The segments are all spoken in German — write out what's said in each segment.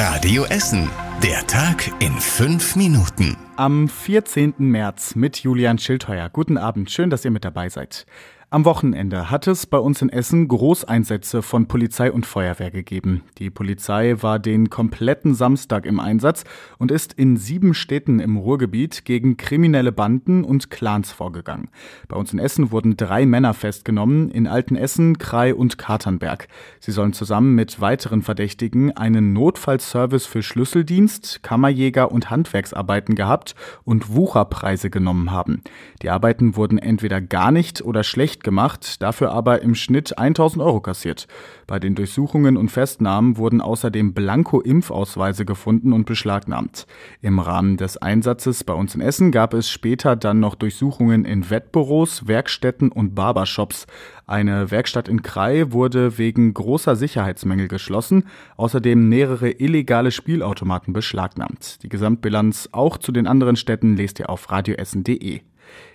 Radio Essen. Der Tag in fünf Minuten. Am 14. März mit Julian Schildheuer. Guten Abend, schön, dass ihr mit dabei seid. Am Wochenende hat es bei uns in Essen Großeinsätze von Polizei und Feuerwehr gegeben. Die Polizei war den kompletten Samstag im Einsatz und ist in sieben Städten im Ruhrgebiet gegen kriminelle Banden und Clans vorgegangen. Bei uns in Essen wurden drei Männer festgenommen in Altenessen, Krai und Katernberg. Sie sollen zusammen mit weiteren Verdächtigen einen Notfallservice für Schlüsseldienst, Kammerjäger und Handwerksarbeiten gehabt und Wucherpreise genommen haben. Die Arbeiten wurden entweder gar nicht oder schlecht schlecht gemacht, dafür aber im Schnitt 1000 Euro kassiert. Bei den Durchsuchungen und Festnahmen wurden außerdem Blanko-Impfausweise gefunden und beschlagnahmt. Im Rahmen des Einsatzes bei uns in Essen gab es später dann noch Durchsuchungen in Wettbüros, Werkstätten und Barbershops. Eine Werkstatt in Krai wurde wegen großer Sicherheitsmängel geschlossen, außerdem mehrere illegale Spielautomaten beschlagnahmt. Die Gesamtbilanz auch zu den anderen Städten lest ihr auf radioessen.de.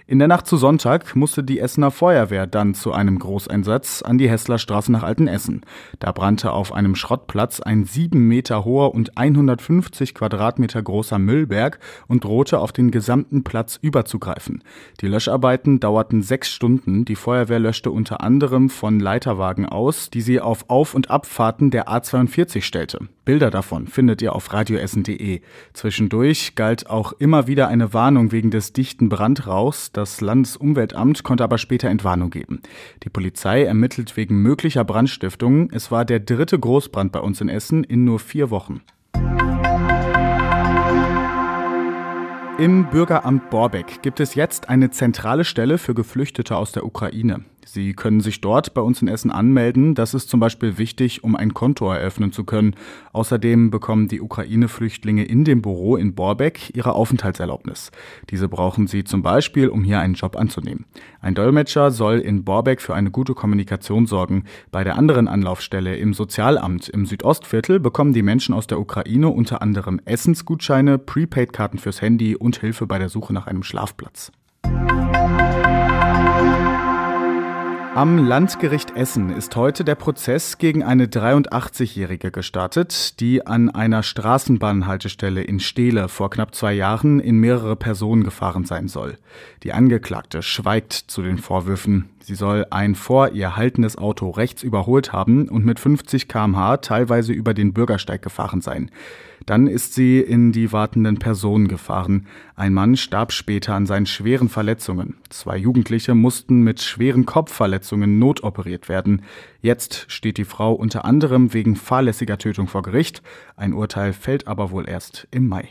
In der Nacht zu Sonntag musste die Essener Feuerwehr dann zu einem Großeinsatz an die Hessler Straße nach Altenessen. Da brannte auf einem Schrottplatz ein sieben Meter hoher und 150 Quadratmeter großer Müllberg und drohte auf den gesamten Platz überzugreifen. Die Löscharbeiten dauerten sechs Stunden. Die Feuerwehr löschte unter anderem von Leiterwagen aus, die sie auf Auf- und Abfahrten der A42 stellte. Bilder davon findet ihr auf radioessen.de. Zwischendurch galt auch immer wieder eine Warnung wegen des dichten Brandrauchs, das Landesumweltamt konnte aber später Entwarnung geben. Die Polizei ermittelt wegen möglicher Brandstiftungen. Es war der dritte Großbrand bei uns in Essen in nur vier Wochen. Im Bürgeramt Borbeck gibt es jetzt eine zentrale Stelle für Geflüchtete aus der Ukraine. Sie können sich dort bei uns in Essen anmelden. Das ist zum Beispiel wichtig, um ein Konto eröffnen zu können. Außerdem bekommen die Ukraine-Flüchtlinge in dem Büro in Borbeck ihre Aufenthaltserlaubnis. Diese brauchen sie zum Beispiel, um hier einen Job anzunehmen. Ein Dolmetscher soll in Borbeck für eine gute Kommunikation sorgen. Bei der anderen Anlaufstelle im Sozialamt im Südostviertel bekommen die Menschen aus der Ukraine unter anderem Essensgutscheine, Prepaid-Karten fürs Handy und Hilfe bei der Suche nach einem Schlafplatz. Am Landgericht Essen ist heute der Prozess gegen eine 83-Jährige gestartet, die an einer Straßenbahnhaltestelle in Stehle vor knapp zwei Jahren in mehrere Personen gefahren sein soll. Die Angeklagte schweigt zu den Vorwürfen. Sie soll ein vor ihr haltendes Auto rechts überholt haben und mit 50 kmh teilweise über den Bürgersteig gefahren sein. Dann ist sie in die wartenden Personen gefahren. Ein Mann starb später an seinen schweren Verletzungen. Zwei Jugendliche mussten mit schweren Kopfverletzungen notoperiert werden. Jetzt steht die Frau unter anderem wegen fahrlässiger Tötung vor Gericht. Ein Urteil fällt aber wohl erst im Mai.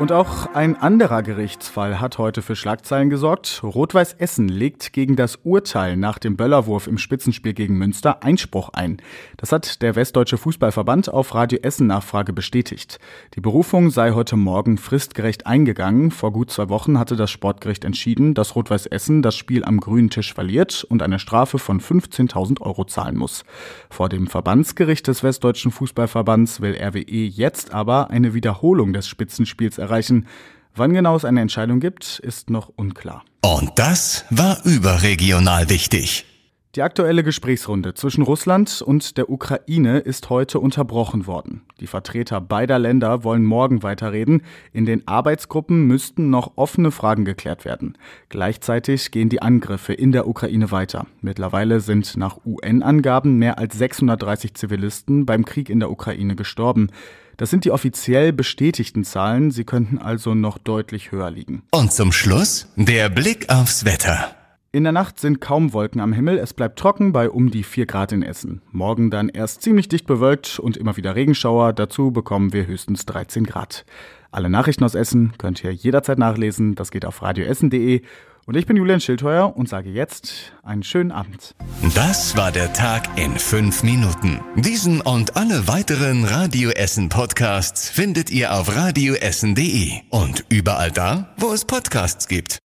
Und auch ein anderer Gerichtsfall hat heute für Schlagzeilen gesorgt. Rot-Weiß Essen legt gegen das Urteil nach dem Böllerwurf im Spitzenspiel gegen Münster Einspruch ein. Das hat der Westdeutsche Fußballverband auf Radio Essen Nachfrage bestätigt. Die Berufung sei heute Morgen fristgerecht eingegangen. Vor gut zwei Wochen hatte das Sportgericht entschieden, dass Rot-Weiß Essen das Spiel am grünen Tisch verliert und eine Strafe von 15.000 Euro zahlen muss. Vor dem Verbandsgericht des Westdeutschen Fußballverbands will RWE jetzt aber eine Wiederholung des Spitzenspiels erreichen. Wann genau es eine Entscheidung gibt, ist noch unklar. Und das war überregional wichtig. Die aktuelle Gesprächsrunde zwischen Russland und der Ukraine ist heute unterbrochen worden. Die Vertreter beider Länder wollen morgen weiterreden. In den Arbeitsgruppen müssten noch offene Fragen geklärt werden. Gleichzeitig gehen die Angriffe in der Ukraine weiter. Mittlerweile sind nach UN-Angaben mehr als 630 Zivilisten beim Krieg in der Ukraine gestorben. Das sind die offiziell bestätigten Zahlen, sie könnten also noch deutlich höher liegen. Und zum Schluss der Blick aufs Wetter. In der Nacht sind kaum Wolken am Himmel, es bleibt trocken bei um die 4 Grad in Essen. Morgen dann erst ziemlich dicht bewölkt und immer wieder Regenschauer, dazu bekommen wir höchstens 13 Grad. Alle Nachrichten aus Essen könnt ihr jederzeit nachlesen, das geht auf radioessen.de und ich bin Julian Schildheuer und sage jetzt einen schönen Abend. Das war der Tag in fünf Minuten. Diesen und alle weiteren Radio Essen Podcasts findet ihr auf radioessen.de und überall da, wo es Podcasts gibt.